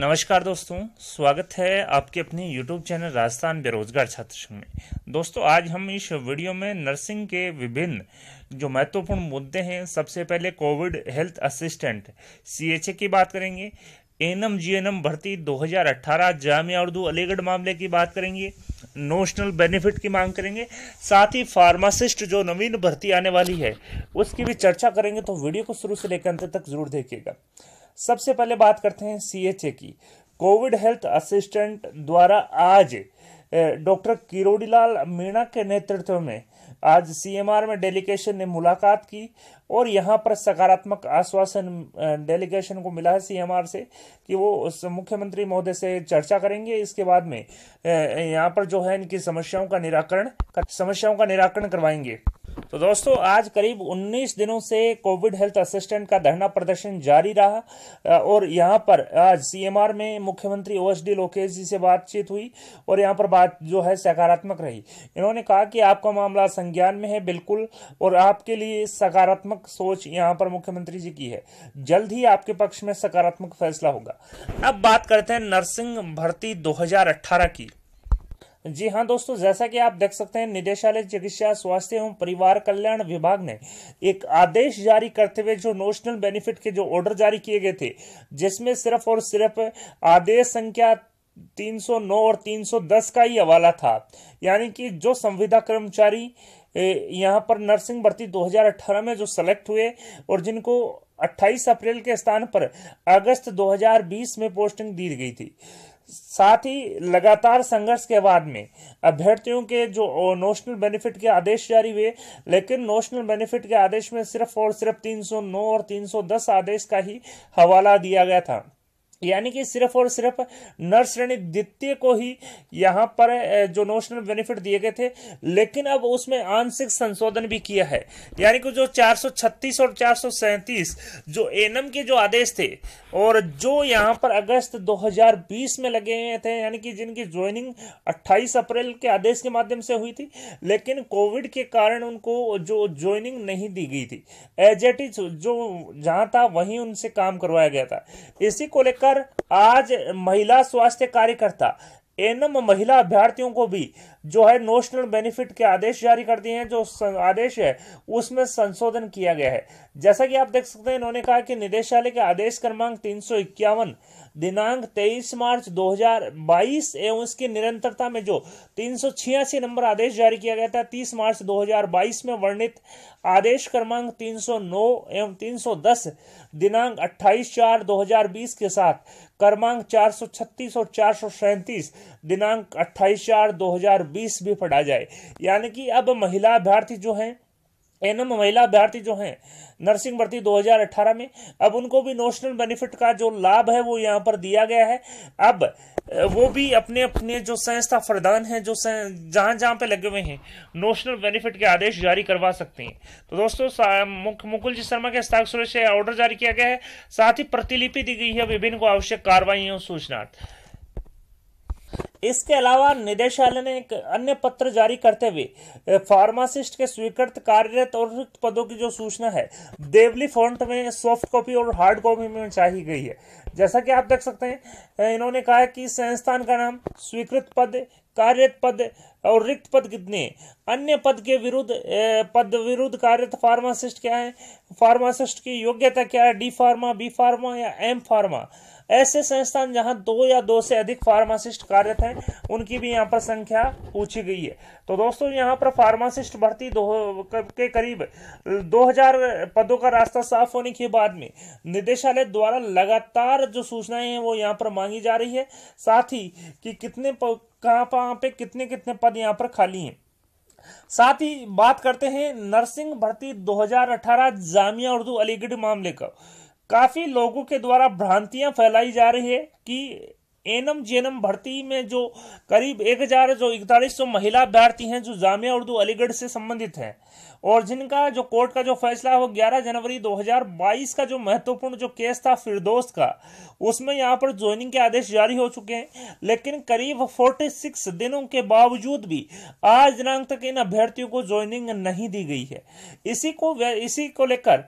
नमस्कार दोस्तों स्वागत है आपके अपने YouTube चैनल राजस्थान बेरोजगार छात्र में दोस्तों आज हम इस वीडियो में नर्सिंग के विभिन्न जो महत्वपूर्ण मुद्दे हैं सबसे पहले कोविड हेल्थ असिस्टेंट ए की बात करेंगे एनम जीएनएम भर्ती 2018 जामिया उर्दू अलीगढ़ मामले की बात करेंगे नोशनल बेनिफिट की मांग करेंगे साथ ही फार्मासिस्ट जो नवीन भर्ती आने वाली है उसकी भी चर्चा करेंगे तो वीडियो को शुरू से लेकर अंत तक जरूर देखिएगा सबसे पहले बात करते हैं सीएचए की कोविड हेल्थ असिस्टेंट द्वारा आज डॉक्टर किरोड़ीलाल मीणा के नेतृत्व में आज सीएमआर में डेलीगेशन ने मुलाकात की और यहाँ पर सकारात्मक आश्वासन डेलीगेशन को मिला है सीएमआर से कि वो मुख्यमंत्री महोदय से चर्चा करेंगे इसके बाद में यहाँ पर जो है इनकी समस्याओं का निराकरण समस्याओं का निराकरण करवाएंगे तो दोस्तों आज करीब 19 दिनों से कोविड हेल्थ असिस्टेंट का धरना प्रदर्शन जारी रहा और यहाँ पर आज सीएमआर में मुख्यमंत्री ओएसडी लोकेश जी से बातचीत हुई और यहाँ पर बात जो है सकारात्मक रही इन्होंने कहा कि आपका मामला संज्ञान में है बिल्कुल और आपके लिए सकारात्मक सोच यहाँ पर मुख्यमंत्री जी की है जल्द ही आपके पक्ष में सकारात्मक फैसला होगा अब बात करते हैं नर्सिंग भर्ती दो की जी हाँ दोस्तों जैसा कि आप देख सकते हैं निदेशालय चिकित्सा स्वास्थ्य एवं परिवार कल्याण विभाग ने एक आदेश जारी करते हुए जो नोशनल बेनिफिट के जो ऑर्डर जारी किए गए थे जिसमें सिर्फ और सिर्फ आदेश संख्या 309 और 310 का ही हवाला था यानी कि जो संविदा कर्मचारी यहाँ पर नर्सिंग भर्ती 2018 में जो सेलेक्ट हुए और जिनको 28 अप्रैल के स्थान पर अगस्त 2020 में पोस्टिंग दी गई थी साथ ही लगातार संघर्ष के बाद में अभ्यर्थियों के जो नोशनल बेनिफिट के आदेश जारी हुए लेकिन नोशनल बेनिफिट के आदेश में सिर्फ और सिर्फ 309 और 310 आदेश का ही हवाला दिया गया था यानी कि सिर्फ और सिर्फ नर श्रेणी द्वितीय को ही यहाँ पर जो नोशनल बेनिफिट दिए गए थे लेकिन अब उसमें आंशिक संशोधन भी किया है यानी कि जो 436 और 437 जो एनएम के जो आदेश थे और जो यहाँ पर अगस्त 2020 में लगे हुए थे यानी कि जिनकी ज्वाइनिंग 28 अप्रैल के आदेश के माध्यम से हुई थी लेकिन कोविड के कारण उनको जो ज्वाइनिंग नहीं दी गई थी एजेटी जो जहां था वहीं उनसे काम करवाया गया था इसी को लेकर लेकर आज महिला स्वास्थ्य कार्यकर्ता एनम महिला अभ्यर्थियों को भी जो है नोशनल बेनिफिट के आदेश जारी कर दिए हैं जो आदेश है उसमें संशोधन किया गया है जैसा कि आप देख सकते हैं इन्होंने कहा कि निदेशालय के आदेश क्रमांक तीन दिनांक 23 मार्च 2022 एवं इसकी निरंतरता में जो तीन नंबर आदेश जारी किया गया था 30 मार्च 2022 में वर्णित आदेश क्रमांक 309 एवं 310 दिनांक 28 चार 2020 के साथ क्रमांक चार सौ छत्तीस और चार सौ सैंतीस दिनांक अट्ठाईस चार दो हजार बीस भी पढ़ा जाए यानी कि अब महिला अभ्यर्थी जो हैं एनएम महिला अभ्यर्थी जो हैं नर्सिंग भर्ती 2018 में अब उनको भी नोशनल बेनिफिट का जो लाभ है वो यहाँ पर दिया गया है अब वो भी अपने अपने जो संस्था प्रदान है जो जहां जहां पे लगे हुए हैं नोशनल बेनिफिट के आदेश जारी करवा सकते हैं तो दोस्तों मुख, मुकुल जी शर्मा के हस्ताक्षर से ऑर्डर जारी किया गया है साथ ही प्रतिलिपि दी गई है विभिन्न को आवश्यक कार्रवाई सूचना इसके अलावा निदेशालय ने एक अन्य पत्र जारी करते हुए फार्मासिस्ट के स्वीकृत कार्यरत और रिक्त पदों की जो सूचना है देवली फॉन्ट में सॉफ्ट कॉपी और हार्ड कॉपी में चाहिए गई है जैसा कि आप देख सकते हैं इन्होंने कहा है कि संस्थान का नाम स्वीकृत पद कार्य पद और रिक्त पद कितने अन्य पद के विरुद्ध पद विरुद्ध कार्यत फार्मासिस्ट क्या है फार्मासिस्ट की योग्यता क्या है डी फार्मा बी फार्मा या एम फार्मा ऐसे संस्थान जहां दो या दो से अधिक फार्मासिस्ट कार्यरत हैं उनकी भी यहां पर संख्या पूछी गई है तो दोस्तों यहां पर फार्मासिस्ट भर्ती दो के करीब 2000 पदों का रास्ता साफ होने के बाद में निदेशालय द्वारा लगातार जो सूचनाएं हैं वो यहां पर मांगी जा रही है साथ ही कि कितने कहाँ कहाँ पे कितने कितने पद यहाँ पर खाली हैं साथ ही बात करते हैं नर्सिंग भर्ती 2018 जामिया उर्दू अलीगढ़ मामले का काफी लोगों के द्वारा भ्रांतियां फैलाई जा रही है कि एनम जेनम भर्ती में जो करीब एक हजार जो इकतालीस सौ महिला अभ्यर्थी हैं जो जामिया उर्दू अलीगढ़ से संबंधित हैं और जिनका जो कोर्ट का जो फैसला है वो 11 जनवरी 2022 का जो महत्वपूर्ण जो केस था फिरदोस्त का उसमें यहाँ पर ज्वाइनिंग के आदेश जारी हो चुके हैं लेकिन करीब 46 दिनों के बावजूद भी आज दिनांक तक इन अभ्यर्थियों को ज्वाइनिंग नहीं दी गई है इसी को इसी को लेकर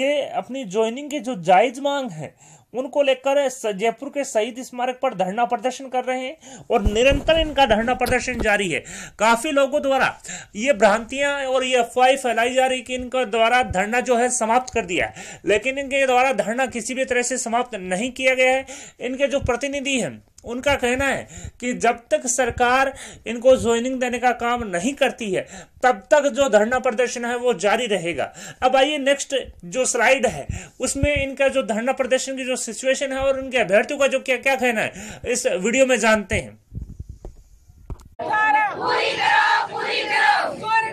ये अपनी ज्वाइनिंग की जो जायज मांग है उनको लेकर जयपुर के शहीद स्मारक पर धरना प्रदर्शन कर रहे हैं और निरंतर इनका धरना प्रदर्शन जारी है काफी लोगों द्वारा ये भ्रांतियां और ये अफवाह फैलाई जा रही कि इनका द्वारा धरना जो है समाप्त कर दिया है लेकिन इनके द्वारा धरना किसी भी तरह से समाप्त नहीं किया गया है इनके जो प्रतिनिधि हैं उनका कहना है कि जब तक सरकार इनको ज्वाइनिंग देने का काम नहीं करती है तब तक जो धरना प्रदर्शन है वो जारी रहेगा अब आइए नेक्स्ट जो स्लाइड है उसमें इनका जो धरना प्रदर्शन की जो सिचुएशन है और उनके अभ्यर्थियों का जो क्या क्या कहना है इस वीडियो में जानते हैं पूरी करो, पूरी करो।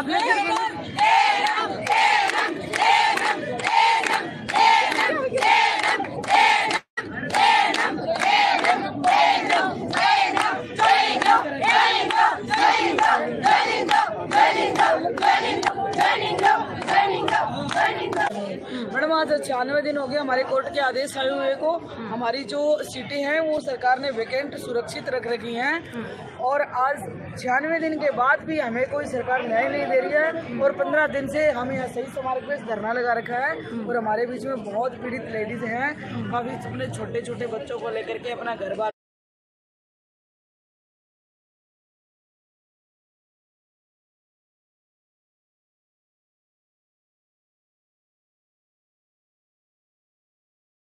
আপনাদের बानवे दिन हो गए हमारे कोर्ट के आदेश आए हुए को हमारी जो सीटें हैं वो सरकार ने वैकेंट सुरक्षित रख रखी हैं और आज छियानवे दिन के बाद भी हमें कोई सरकार न्याय नहीं दे रही है और पंद्रह दिन से हम यहाँ सही समारोह पे धरना लगा रखा है और हमारे बीच में बहुत पीड़ित लेडीज हैं काफ़ी अपने छोटे छोटे बच्चों को लेकर के अपना घर बार